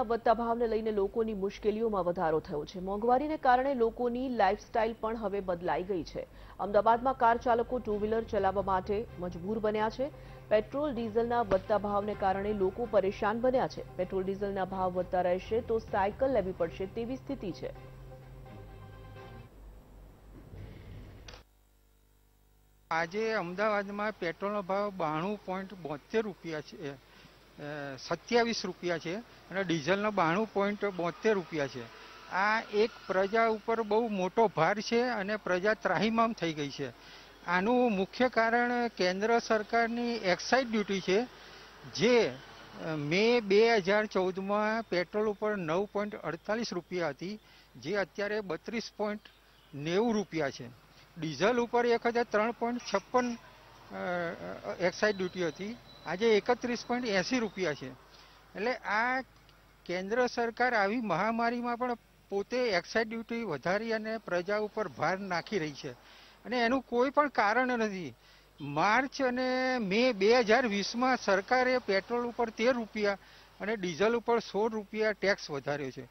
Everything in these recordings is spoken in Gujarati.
વધતા ભાવને લઈને લોકોની મુશ્કેલીઓમાં વધારો થયો છે મોંઘવારીને કારણે લોકોની લાઇફસ્ટાઇલ પણ હવે બદલાઈ ગઈ છે અમદાવાદમાં કાર ચાલકો ટુ વ્હીલર ચલાવવા માટે મજબૂર બન્યા છે પેટ્રોલ ડીઝલના વધતા ભાવને કારણે લોકો પરેશાન બન્યા છે પેટ્રોલ ડીઝલના ભાવ વધતા રહેશે તો સાયકલ લેવી પડશે તેવી સ્થિતિ છે આજે અમદાવાદમાં પેટ્રોલનો ભાવ બાણું પોઈન્ટ બોતેર રૂપિયા છે સત્યાવીસ રૂપિયા છે અને ડીઝલના બાણું પોઈન્ટ બોતેર રૂપિયા છે આ એક પ્રજા ઉપર બહુ મોટો ભાર છે અને પ્રજા ત્રાહીમામ થઈ ગઈ છે આનું મુખ્ય કારણ કેન્દ્ર સરકારની એક્સાઇઝ ડ્યુટી છે જે મે બે હજાર ચૌદમાં પેટ્રોલ ઉપર નવ પોઈન્ટ અડતાલીસ રૂપિયા હતી જે અત્યારે બત્રીસ પોઈન્ટ નેવું રૂપિયા છે ડીઝલ ઉપર એક હજાર ત્રણ પોઈન્ટ છપ્પન એક્સાઇઝ ડ્યુટી હતી આજે એકત્રીસ પોઈન્ટ એસી રૂપિયા છે એટલે આ કેન્દ્ર સરકાર આવી મહામારીમાં પણ પોતે એક્સાઇઝ ડ્યુટી વધારી અને પ્રજા ઉપર ભાર નાખી રહી છે અને એનું કોઈ પણ કારણ નથી માર્ચ અને મે બે હજાર વીસમાં સરકારે પેટ્રોલ ઉપર તેર રૂપિયા અને ડીઝલ ઉપર સોળ રૂપિયા ટેક્સ વધાર્યો છે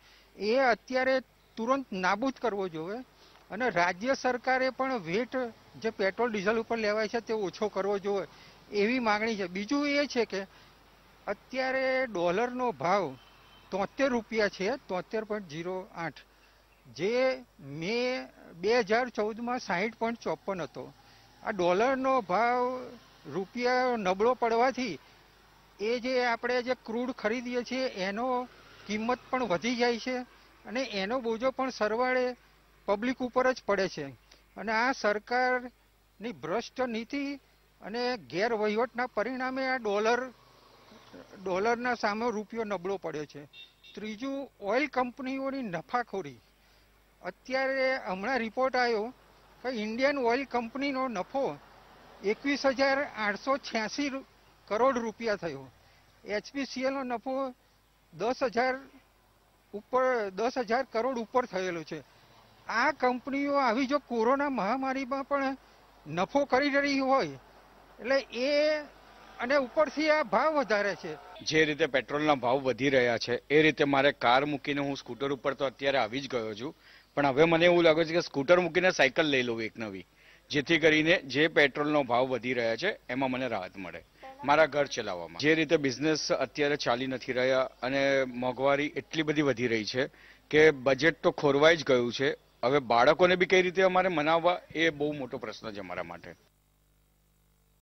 એ અત્યારે તુરંત નાબૂદ કરવો જોઈએ અને રાજ્ય સરકારે પણ વેટ જે પેટ્રોલ ડીઝલ ઉપર લેવાય છે તે ઓછો કરવો જોઈએ એવી માગણી છે બીજું એ છે કે અત્યારે ડોલરનો ભાવ તોતેર રૂપિયા છે તોતેર પોઈન્ટ જીરો આઠ જે મે બે હજાર ચૌદમાં સાહીઠ પોઈન્ટ ચોપન હતો આ ડોલરનો ભાવ રૂપિયા નબળો પડવાથી એ જે આપણે જે ક્રૂડ ખરીદીએ છીએ એનો કિંમત પણ વધી જાય છે અને એનો બોજો પણ સરવાળે પબ્લિક ઉપર જ પડે છે અને આ સરકારની ભ્રષ્ટ નીતિ અને ગેરવહીવટના પરિણામે આ ડોલર ડોલરના સામે રૂપિયો નબળો પડ્યો છે ત્રીજું ઓઇલ કંપનીઓની નફાખોરી અત્યારે હમણાં રિપોર્ટ આવ્યો કે ઇન્ડિયન ઓઇલ કંપનીનો નફો એકવીસ હજાર આઠસો છ્યાસી કરોડ રૂપિયા થયો એચપીસીએલનો નફો દસ હજાર ઉપર દસ હજાર કરોડ ઉપર થયેલો છે આ કંપનીઓ આવી જો કોરોના મહામારીમાં પણ નફો કરી રહી હોય એટલે એ અને ઉપરથી આ ભાવ વધારે છે જે રીતે પેટ્રોલના ભાવ વધી રહ્યા છે એ રીતે મારે કાર મૂકીને હું સ્કૂટર ઉપર તો અત્યારે આવી જ ગયો છું પણ હવે મને એવું લાગે છે કે સ્કૂટર મૂકીને સાયકલ લઈ લઉં એક નવી જેથી કરીને જે પેટ્રોલનો ભાવ વધી રહ્યા છે એમાં મને રાહત મળે મારા ઘર ચલાવવામાં જે રીતે બિઝનેસ અત્યારે ચાલી નથી રહ્યા અને મોંઘવારી એટલી બધી વધી રહી છે કે બજેટ તો ખોરવાઈ જ ગયું છે હવે બાળકોને બી કઈ રીતે અમારે મનાવવા એ બહુ મોટો પ્રશ્ન છે અમારા માટે